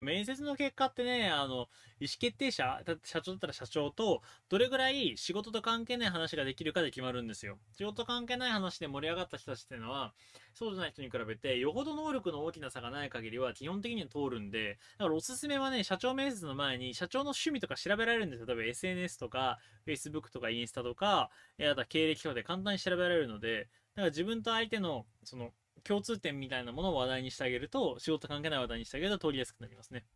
面接の結果ってね、あの、意思決定者、社長だったら社長と、どれぐらい仕事と関係ない話ができるかで決まるんですよ。仕事と関係ない話で盛り上がった人たちっていうのは、そうじゃない人に比べて、よほど能力の大きな差がない限りは基本的には通るんで、だからおすすめはね、社長面接の前に社長の趣味とか調べられるんですよ。例えば SNS とか、Facebook とかインスタとか、あとは経歴とかで簡単に調べられるので、だから自分と相手の、その、共通点みたいなものを話題にしてあげると、仕事関係ない話題にしてあげると通りやすくなりますね。